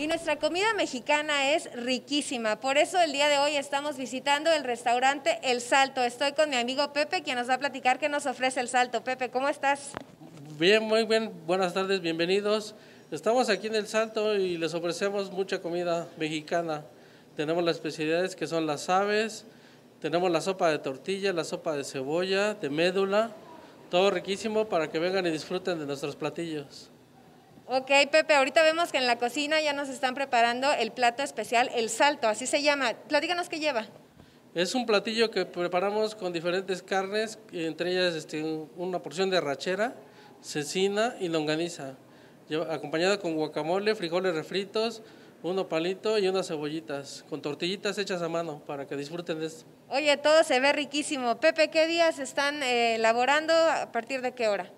Y nuestra comida mexicana es riquísima, por eso el día de hoy estamos visitando el restaurante El Salto. Estoy con mi amigo Pepe, quien nos va a platicar qué nos ofrece El Salto. Pepe, ¿cómo estás? Bien, muy bien, buenas tardes, bienvenidos. Estamos aquí en El Salto y les ofrecemos mucha comida mexicana. Tenemos las especialidades que son las aves, tenemos la sopa de tortilla, la sopa de cebolla, de médula, todo riquísimo para que vengan y disfruten de nuestros platillos. Ok, Pepe, ahorita vemos que en la cocina ya nos están preparando el plato especial, el salto, así se llama. Platícanos qué lleva. Es un platillo que preparamos con diferentes carnes, entre ellas este, una porción de arrachera, cecina y longaniza, acompañada con guacamole, frijoles refritos, uno palito y unas cebollitas, con tortillitas hechas a mano para que disfruten de esto. Oye, todo se ve riquísimo. Pepe, ¿qué días están eh, elaborando? ¿A partir de qué hora?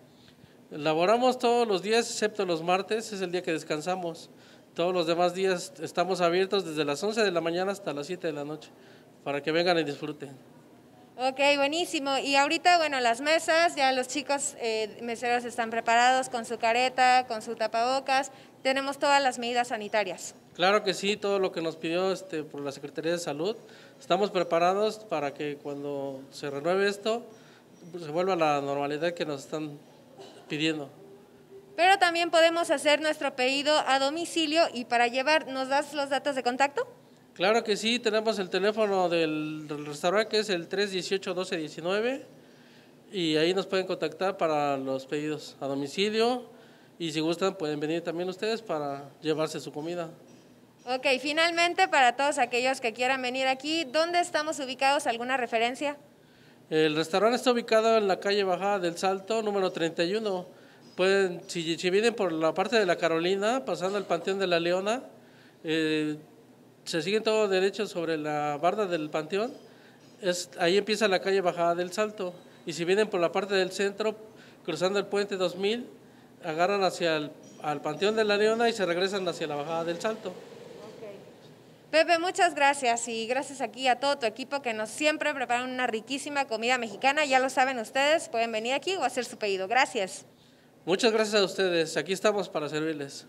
Laboramos todos los días, excepto los martes, es el día que descansamos. Todos los demás días estamos abiertos desde las 11 de la mañana hasta las 7 de la noche, para que vengan y disfruten. Ok, buenísimo. Y ahorita, bueno, las mesas, ya los chicos eh, meseros están preparados con su careta, con su tapabocas. Tenemos todas las medidas sanitarias. Claro que sí, todo lo que nos pidió este, por la Secretaría de Salud. Estamos preparados para que cuando se renueve esto, pues, se vuelva a la normalidad que nos están pidiendo. Pero también podemos hacer nuestro pedido a domicilio y para llevar, ¿nos das los datos de contacto? Claro que sí, tenemos el teléfono del, del restaurante que es el 318-1219 y ahí nos pueden contactar para los pedidos a domicilio y si gustan pueden venir también ustedes para llevarse su comida. Ok, finalmente para todos aquellos que quieran venir aquí, ¿dónde estamos ubicados? ¿Alguna referencia? El restaurante está ubicado en la calle Bajada del Salto, número 31. Pueden, si, vienen por la parte de la Carolina, pasando el Panteón de la Leona, eh, se siguen todos derechos sobre la barda del Panteón. Es, ahí empieza la calle Bajada del Salto. Y si vienen por la parte del centro, cruzando el puente 2000, agarran hacia el al Panteón de la Leona y se regresan hacia la Bajada del Salto. Pepe, muchas gracias y gracias aquí a todo tu equipo que nos siempre preparan una riquísima comida mexicana. Ya lo saben ustedes, pueden venir aquí o hacer su pedido. Gracias. Muchas gracias a ustedes. Aquí estamos para servirles.